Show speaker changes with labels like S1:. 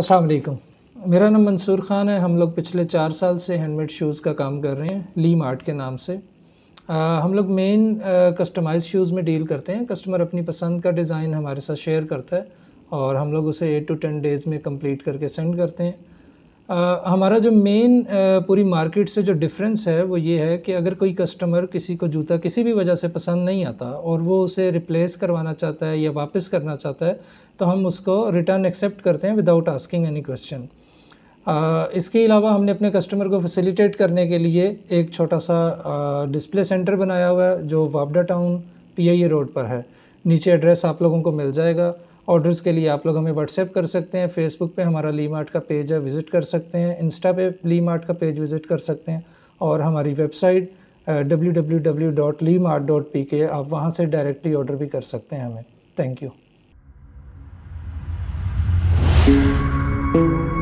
S1: अस्सलाम वालेकुम मेरा नाम मंसूर ख़ान है हम लोग पिछले चार साल से हैंडमेड शूज़ का काम कर रहे हैं लीम आर्ट के नाम से आ, हम लोग मेन कस्टमाइज शूज़ में डील करते हैं कस्टमर अपनी पसंद का डिज़ाइन हमारे साथ शेयर करता है और हम लोग उसे एट टू टेन डेज़ में कंप्लीट करके सेंड करते हैं हमारा जो मेन पूरी मार्केट से जो डिफरेंस है वो ये है कि अगर कोई कस्टमर किसी को जूता किसी भी वजह से पसंद नहीं आता और वो उसे रिप्लेस करवाना चाहता है या वापस करना चाहता है तो हम उसको रिटर्न एक्सेप्ट करते हैं विदाउट आस्किंग एनी क्वेश्चन इसके अलावा हमने अपने कस्टमर को फैसिलिटेट करने के लिए एक छोटा सा डिस्प्ले सेंटर बनाया हुआ है जो वापडा टाउन पी रोड पर है नीचे एड्रेस आप लोगों को मिल जाएगा ऑर्डर्स के लिए आप लोग हमें व्हाट्सएप कर सकते हैं फेसबुक पे हमारा ली मार्ट का पेज है विज़िट कर सकते हैं इंस्टा पे ली मार्ट का पेज विज़िट कर सकते हैं और हमारी website W W W dot Lee mart dot P K आप वहाँ से डायरेक्टली ऑर्डर भी कर सकते हैं हमें थैंक यू